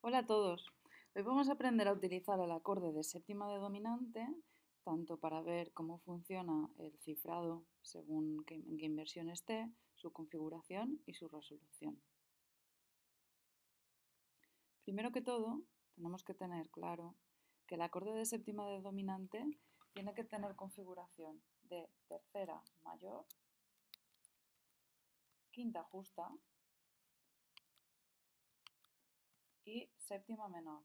Hola a todos. Hoy vamos a aprender a utilizar el acorde de séptima de dominante, tanto para ver cómo funciona el cifrado según en qué inversión esté, su configuración y su resolución. Primero que todo, tenemos que tener claro que el acorde de séptima de dominante tiene que tener configuración de tercera mayor, quinta justa y séptima menor.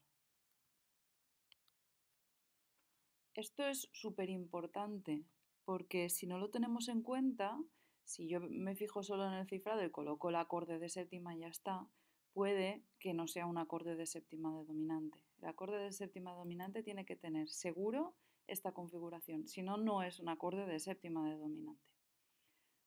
Esto es súper importante porque si no lo tenemos en cuenta, si yo me fijo solo en el cifrado y coloco el acorde de séptima y ya está, puede que no sea un acorde de séptima de dominante. El acorde de séptima dominante tiene que tener seguro esta configuración, si no, no es un acorde de séptima de dominante.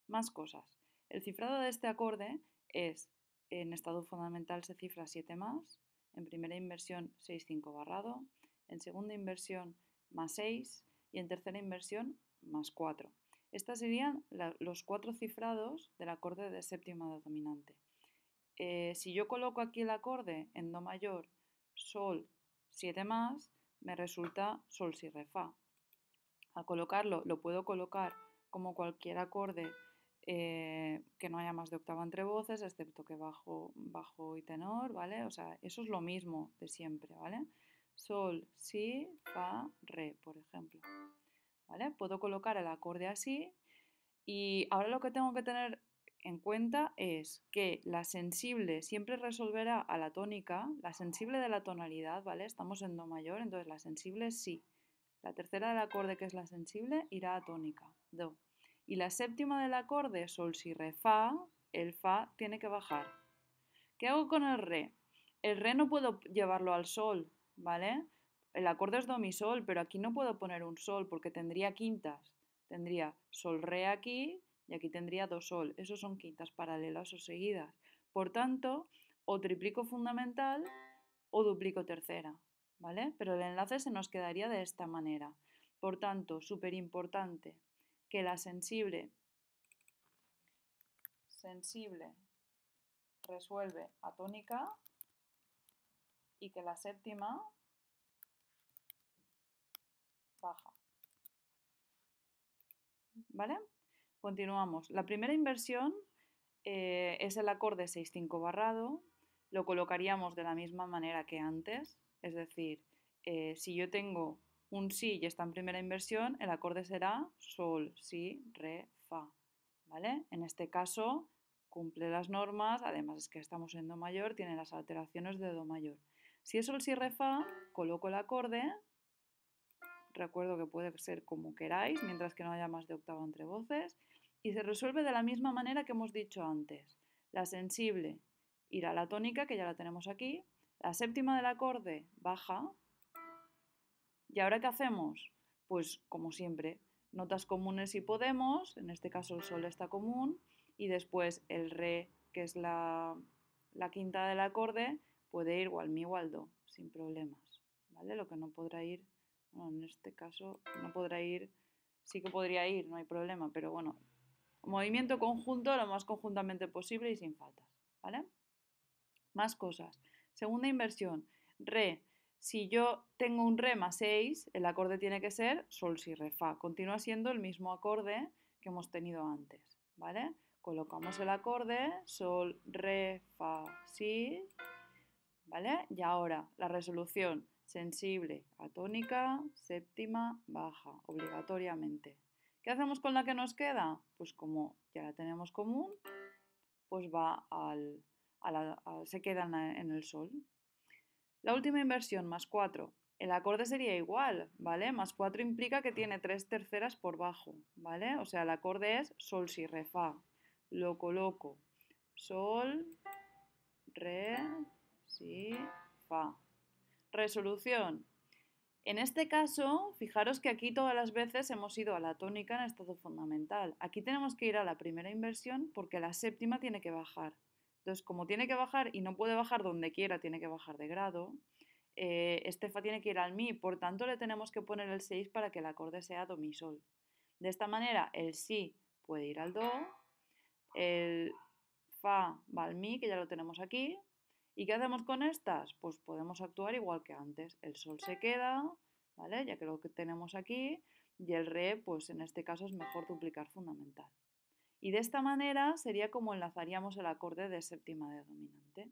Más cosas. El cifrado de este acorde es, en estado fundamental se cifra 7 más, en primera inversión 5 barrado, en segunda inversión más 6 y en tercera inversión más 4. Estas serían los cuatro cifrados del acorde de séptima dominante. Eh, si yo coloco aquí el acorde en Do mayor, Sol, 7 más, me resulta Sol, Si, Re, Fa. Al colocarlo, lo puedo colocar como cualquier acorde eh, que no haya más de octava entre voces, excepto que bajo, bajo y tenor, ¿vale? O sea, eso es lo mismo de siempre, ¿vale? Sol, si, fa, re, por ejemplo. ¿Vale? Puedo colocar el acorde así y ahora lo que tengo que tener en cuenta es que la sensible siempre resolverá a la tónica, la sensible de la tonalidad, ¿vale? Estamos en do mayor, entonces la sensible sí. La tercera del acorde que es la sensible irá a tónica, do. Y la séptima del acorde, sol, si, re, fa, el fa tiene que bajar. ¿Qué hago con el re? El re no puedo llevarlo al sol, ¿vale? El acorde es do, mi, sol, pero aquí no puedo poner un sol porque tendría quintas. Tendría sol, re aquí y aquí tendría do, sol. Esos son quintas paralelas o seguidas. Por tanto, o triplico fundamental o duplico tercera, ¿vale? Pero el enlace se nos quedaría de esta manera. Por tanto, súper importante, que la sensible, sensible resuelve tónica y que la séptima baja. ¿Vale? Continuamos. La primera inversión eh, es el acorde 6-5 barrado. Lo colocaríamos de la misma manera que antes. Es decir, eh, si yo tengo un si y está en primera inversión, el acorde será sol, si, re, fa. ¿Vale? En este caso cumple las normas, además es que estamos en do mayor, tiene las alteraciones de do mayor. Si es sol, si, re, fa, coloco el acorde. Recuerdo que puede ser como queráis, mientras que no haya más de octava entre voces. Y se resuelve de la misma manera que hemos dicho antes. La sensible irá a la tónica, que ya la tenemos aquí. La séptima del acorde baja, ¿Y ahora qué hacemos? Pues como siempre, notas comunes si podemos, en este caso el sol está común, y después el re, que es la, quinta del acorde, puede ir igual mi igual do, sin problemas, ¿vale? Lo que no podrá ir, bueno, en este caso no podrá ir, sí que podría ir, no hay problema, pero bueno, movimiento conjunto lo más conjuntamente posible y sin faltas, ¿vale? Más cosas. Segunda inversión, re, si yo tengo un re más 6, el acorde tiene que ser sol, si, re, fa. Continúa siendo el mismo acorde que hemos tenido antes, ¿vale? Colocamos el acorde, sol, re, fa, si, ¿vale? Y ahora la resolución sensible, atónica, séptima, baja, obligatoriamente. ¿Qué hacemos con la que nos queda? Pues como ya la tenemos común, pues va al, se queda en el sol, la última inversión más 4. El acorde sería igual, ¿vale? Más 4 implica que tiene tres terceras por bajo, ¿vale? O sea, el acorde es sol, si, re, fa. Lo coloco. Sol, re, si, fa. Resolución. En este caso, fijaros que aquí todas las veces hemos ido a la tónica en estado fundamental. Aquí tenemos que ir a la primera inversión porque la séptima tiene que bajar. Entonces, como tiene que bajar y no puede bajar donde quiera, tiene que bajar de grado, eh, este fa tiene que ir al Mi, por tanto le tenemos que poner el 6 para que el acorde sea Do, Mi, Sol. De esta manera, el Si puede ir al Do, el Fa va al Mi, que ya lo tenemos aquí. ¿Y qué hacemos con estas? Pues podemos actuar igual que antes. El Sol se queda, Ya que lo que tenemos aquí. Y el Re, pues en este caso es mejor duplicar fundamental. Y de esta manera sería como enlazaríamos el acorde de séptima de dominante.